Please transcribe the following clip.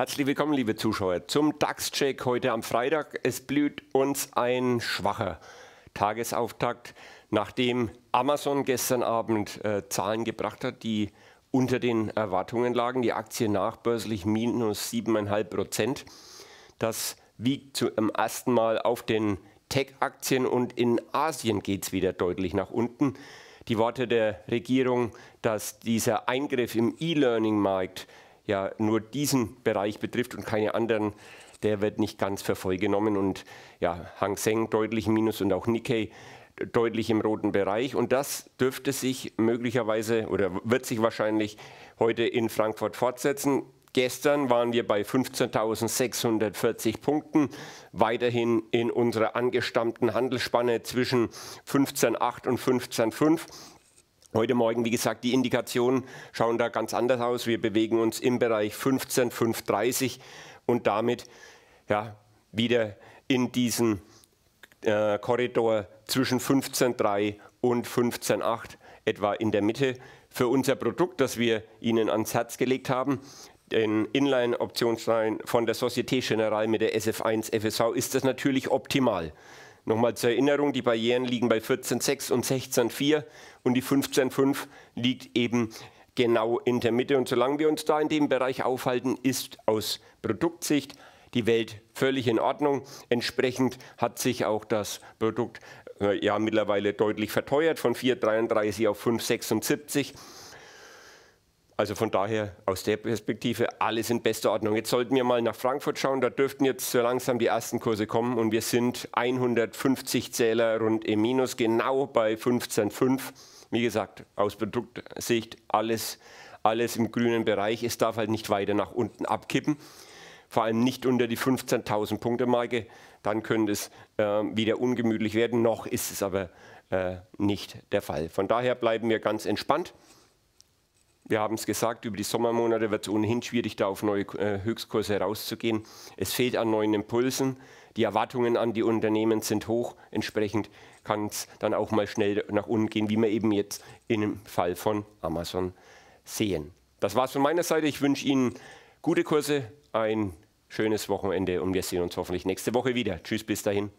Herzlich willkommen, liebe Zuschauer, zum DAX-Check heute am Freitag. Es blüht uns ein schwacher Tagesauftakt, nachdem Amazon gestern Abend äh, Zahlen gebracht hat, die unter den Erwartungen lagen. Die Aktie nachbörslich minus 7,5 Prozent. Das wiegt zum ersten Mal auf den Tech-Aktien und in Asien geht es wieder deutlich nach unten. Die Worte der Regierung, dass dieser Eingriff im E-Learning-Markt ja nur diesen Bereich betrifft und keine anderen, der wird nicht ganz für voll genommen. Und ja, Hang Seng deutlich Minus und auch Nikkei deutlich im roten Bereich. Und das dürfte sich möglicherweise oder wird sich wahrscheinlich heute in Frankfurt fortsetzen. Gestern waren wir bei 15.640 Punkten, weiterhin in unserer angestammten Handelsspanne zwischen 15.8 und 15.5. Heute Morgen, wie gesagt, die Indikationen schauen da ganz anders aus. Wir bewegen uns im Bereich 15,5,30 und damit ja, wieder in diesen äh, Korridor zwischen 15,3 und 15,8 etwa in der Mitte. Für unser Produkt, das wir Ihnen ans Herz gelegt haben, den Inline-Optionsschein von der Societe Generale mit der SF1 FSV, ist das natürlich optimal. Nochmal zur Erinnerung, die Barrieren liegen bei 14,6 und 16,4 und die 15,5 liegt eben genau in der Mitte. Und solange wir uns da in dem Bereich aufhalten, ist aus Produktsicht die Welt völlig in Ordnung. Entsprechend hat sich auch das Produkt äh, ja mittlerweile deutlich verteuert von 4,33 auf 5,76. Also von daher aus der Perspektive alles in bester Ordnung. Jetzt sollten wir mal nach Frankfurt schauen. Da dürften jetzt so langsam die ersten Kurse kommen und wir sind 150 Zähler rund im Minus, genau bei 15,5. Wie gesagt, aus Produktsicht alles, alles im grünen Bereich. Es darf halt nicht weiter nach unten abkippen. Vor allem nicht unter die 15.000 Punkte Marke. Dann könnte es äh, wieder ungemütlich werden. Noch ist es aber äh, nicht der Fall. Von daher bleiben wir ganz entspannt. Wir haben es gesagt, über die Sommermonate wird es ohnehin schwierig, da auf neue äh, Höchstkurse herauszugehen. Es fehlt an neuen Impulsen. Die Erwartungen an die Unternehmen sind hoch. Entsprechend kann es dann auch mal schnell nach unten gehen, wie wir eben jetzt im Fall von Amazon sehen. Das war es von meiner Seite. Ich wünsche Ihnen gute Kurse, ein schönes Wochenende und wir sehen uns hoffentlich nächste Woche wieder. Tschüss, bis dahin.